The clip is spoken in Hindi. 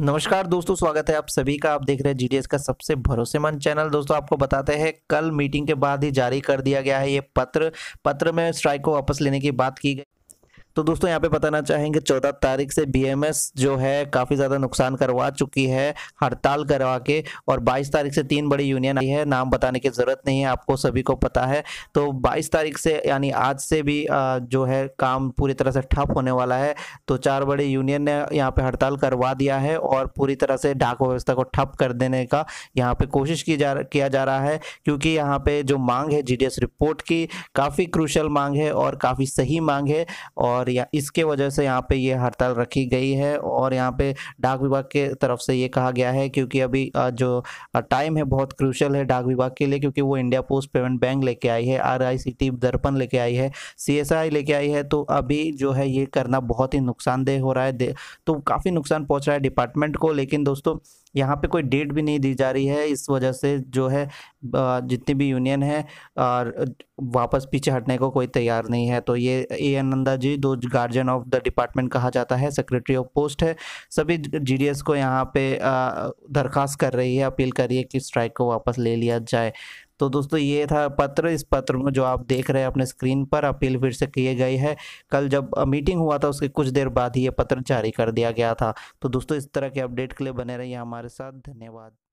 नमस्कार दोस्तों स्वागत है आप सभी का आप देख रहे हैं जीडीएस का सबसे भरोसेमंद चैनल दोस्तों आपको बताते हैं कल मीटिंग के बाद ही जारी कर दिया गया है ये पत्र पत्र में स्ट्राइक को वापस लेने की बात की गई तो दोस्तों यहाँ पे बताना चाहेंगे चौदह तारीख से बीएमएस जो है काफ़ी ज़्यादा नुकसान करवा चुकी है हड़ताल करवा के और बाईस तारीख से तीन बड़ी यूनियन आई है नाम बताने की ज़रूरत नहीं है आपको सभी को पता है तो बाईस तारीख से यानी आज से भी जो है काम पूरी तरह से ठप होने वाला है तो चार बड़ी यूनियन ने यहाँ पे हड़ताल करवा दिया है और पूरी तरह से डाक व्यवस्था को ठप कर देने का यहाँ पे कोशिश की जा किया जा रहा है क्योंकि यहाँ पे जो मांग है जीडीएस रिपोर्ट की काफ़ी क्रूशल मांग है और काफ़ी सही मांग है और और या इसके वजह से यहाँ पे ये हड़ताल रखी गई है और यहाँ पे डाक विभाग के तरफ से ये कहा गया है क्योंकि अभी जो टाइम है बहुत क्रूशल है डाक विभाग के लिए क्योंकि वो इंडिया पोस्ट पेमेंट बैंक लेके आई है आर दर्पण लेके आई है सी लेके आई है तो अभी जो है ये करना बहुत ही नुकसानदेह हो रहा है तो काफ़ी नुकसान पहुँच रहा है डिपार्टमेंट को लेकिन दोस्तों यहाँ पे कोई डेट भी नहीं दी जा रही है इस वजह से जो है जितनी भी यूनियन है वापस पीछे हटने को कोई तैयार नहीं है तो ये ए आनंदा जी दो गार्जियन ऑफ द डिपार्टमेंट कहा जाता है सेक्रेटरी ऑफ पोस्ट है सभी जी को यहाँ पे दरख्वास्त कर रही है अपील कर रही है कि स्ट्राइक को वापस ले लिया जाए तो दोस्तों ये था पत्र इस पत्र में जो आप देख रहे हैं अपने स्क्रीन पर अपील फिर से किए गए है कल जब मीटिंग हुआ था उसके कुछ देर बाद ही ये पत्र जारी कर दिया गया था तो दोस्तों इस तरह के अपडेट के लिए बने रहिए हमारे साथ धन्यवाद